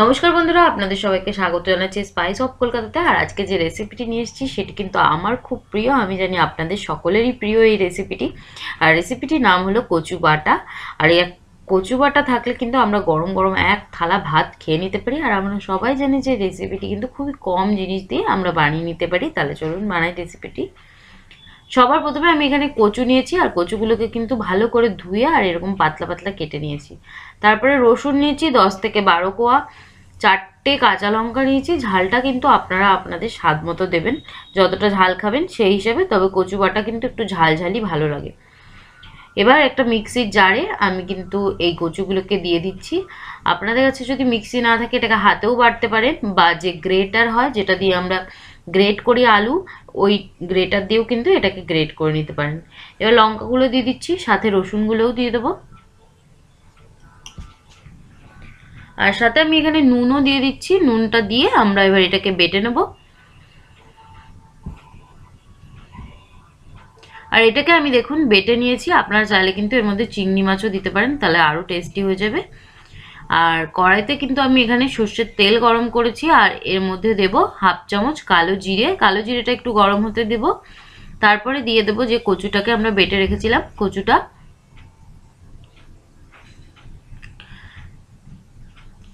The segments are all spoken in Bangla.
নমস্কার বন্ধুরা আপনাদের সবাইকে স্বাগত জানাচ্ছি স্পাইস অফ কলকাতাতে আর আজকে যে রেসিপিটি নিয়ে এসেছি সেটি কিন্তু আমার খুব প্রিয় আমি জানি আপনাদের সকলেরই প্রিয় এই রেসিপিটি আর রেসিপিটির নাম হলো কচু বাটা আর এক কচু বাটা থাকলে কিন্তু আমরা গরম গরম এক থালা ভাত খেয়ে নিতে পারি আর আমরা সবাই জানি যে রেসিপিটি কিন্তু খুবই কম জিনিস দিয়ে আমরা বানিয়ে নিতে পারি তাহলে চলুন বানাই রেসিপিটি সবার প্রথমে আমি এখানে কচু নিয়েছি আর কচুগুলোকে কিন্তু ভালো করে ধুয়ে আর এরকম পাতলা পাতলা কেটে নিয়েছি তারপরে রসুন নিয়েছি দশ থেকে বারো কোয়া চারটে কাঁচা লঙ্কা নিয়েছি ঝালটা কিন্তু আপনারা আপনাদের স্বাদ মতো দেবেন যতটা ঝাল খাবেন সেই হিসেবে তবে কচু বাটা কিন্তু একটু ঝালঝালই ভালো লাগে এবার একটা মিক্সির জারে আমি কিন্তু এই কচুগুলোকে দিয়ে দিচ্ছি আপনাদের কাছে যদি মিক্সি না থাকে এটাকে হাতেও বাড়তে পারেন বা যে গ্রেটার হয় যেটা দিয়ে আমরা গ্রেট করি আলু ওই গ্রেটার দিয়েও কিন্তু এটাকে গ্রেট করে নিতে পারেন এবার লঙ্কাগুলো দিয়ে দিচ্ছি সাথে রসুনগুলোও দিয়ে দেবো আর সাথে আমি এখানে নুনও দিয়ে দিচ্ছি নুনটা দিয়ে আমরা এবার এটাকে বেটে নেব আর এটাকে আমি দেখুন বেটে নিয়েছি আপনারা চাইলে কিন্তু এর মধ্যে চিংড়ি মাছও দিতে পারেন তাহলে আরও টেস্টি হয়ে যাবে আর কড়াইতে কিন্তু আমি এখানে সর্ষের তেল গরম করেছি আর এর মধ্যে দেব হাফ চামচ কালো জিরে কালো জিরেটা একটু গরম হতে দেব তারপরে দিয়ে দেব যে কচুটাকে আমরা বেটে রেখেছিলাম কচুটা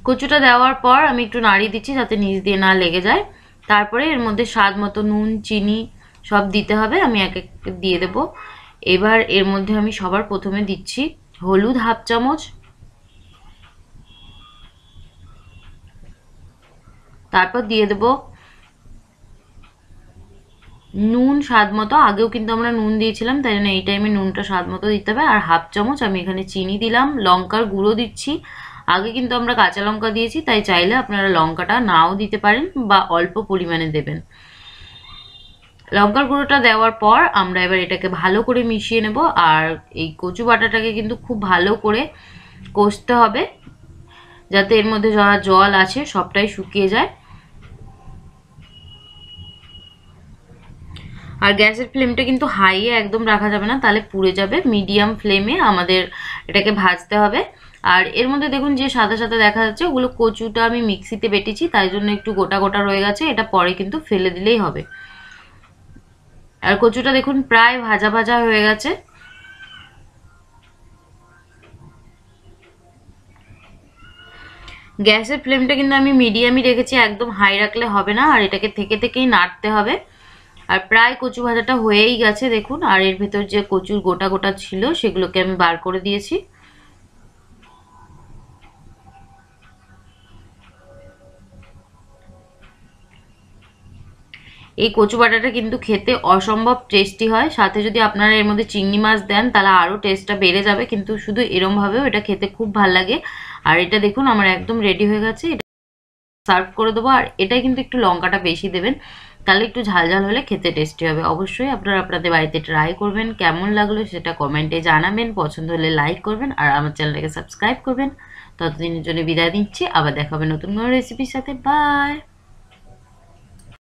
কচুটা দেওয়ার পর আমি একটু নাড়িয়ে দিচ্ছি যাতে নিচ দিয়ে না লেগে যায় তারপরে এর মধ্যে স্বাদ মতো নুন চিনি সব দিতে হবে আমি এক এক দিয়ে দেব এবার এর মধ্যে আমি সবার প্রথমে দিচ্ছি হলুদ হাফ চামচ তারপর দিয়ে দেব নুন স্বাদ মতো আগেও কিন্তু আমরা নুন দিয়েছিলাম তাই জন্য এই টাইমে নুনটা স্বাদ মতো দিতে হবে আর হাফ চামচ আমি এখানে চিনি দিলাম লঙ্কার গুঁড়ো দিচ্ছি আগে কিন্তু আমরা কাঁচা লঙ্কা দিয়েছি তাই চাইলে আপনারা লঙ্কাটা নাও দিতে পারেন বা অল্প পরিমাণে দেবেন লঙ্কার গুঁড়োটা দেওয়ার পর আমরা এবার এটাকে ভালো করে মিশিয়ে নেব আর এই কচু বাটাটাকে কিন্তু খুব ভালো করে কষতে হবে যাতে এর মধ্যে যারা জল আছে সবটাই শুকিয়ে যায় আর গ্যাসের ফ্লেমটা কিন্তু হাইয়ে একদম রাখা যাবে না তাহলে পুড়ে যাবে মিডিয়াম ফ্লেমে আমাদের এটাকে ভাজতে হবে আর এর মধ্যে দেখুন যে সাদা সাদা দেখা যাচ্ছে ওগুলো কচুটা আমি মিক্সিতে বেটেছি তাই জন্য একটু গোটা গোটা রয়ে গেছে এটা পরে কিন্তু ফেলে দিলেই হবে আর কচুটা দেখুন প্রায় ভাজা ভাজা হয়ে গেছে গ্যাসের ফ্লেমটা কিন্তু আমি মিডিয়ামই রেখেছি একদম হাই রাখলে হবে না আর এটাকে থেকে থেকেই নাড়তে হবে আর প্রায় কচু ভাজাটা হয়েই গেছে দেখুন আর এর ভেতর যে কচুর গোটা গোটা ছিল সেগুলোকে আমি বার করে দিয়েছি এই কচু বাটাটা কিন্তু খেতে অসম্ভব টেস্টি হয় সাথে যদি আপনারা এর মধ্যে চিংড়ি মাছ দেন তাহলে আরও টেস্টটা বেড়ে যাবে কিন্তু শুধু এরমভাবেও এটা খেতে খুব ভাল লাগে আর এটা দেখুন আমার একদম রেডি হয়ে গেছে সার্ভ করে দেবো আর এটা কিন্তু একটু লঙ্কাটা বেশি দেবেন তাহলে একটু ঝালঝাল হলে খেতে টেস্টি হবে অবশ্যই আপনারা আপনাদের বাড়িতে ট্রাই করবেন কেমন লাগলো সেটা কমেন্টে জানাবেন পছন্দ হলে লাইক করবেন আর আমার চ্যানেলটাকে সাবস্ক্রাইব করবেন ততদিনের জন্য বিদায় দিচ্ছি আবার দেখাবে নতুন কোনো রেসিপির সাথে বাই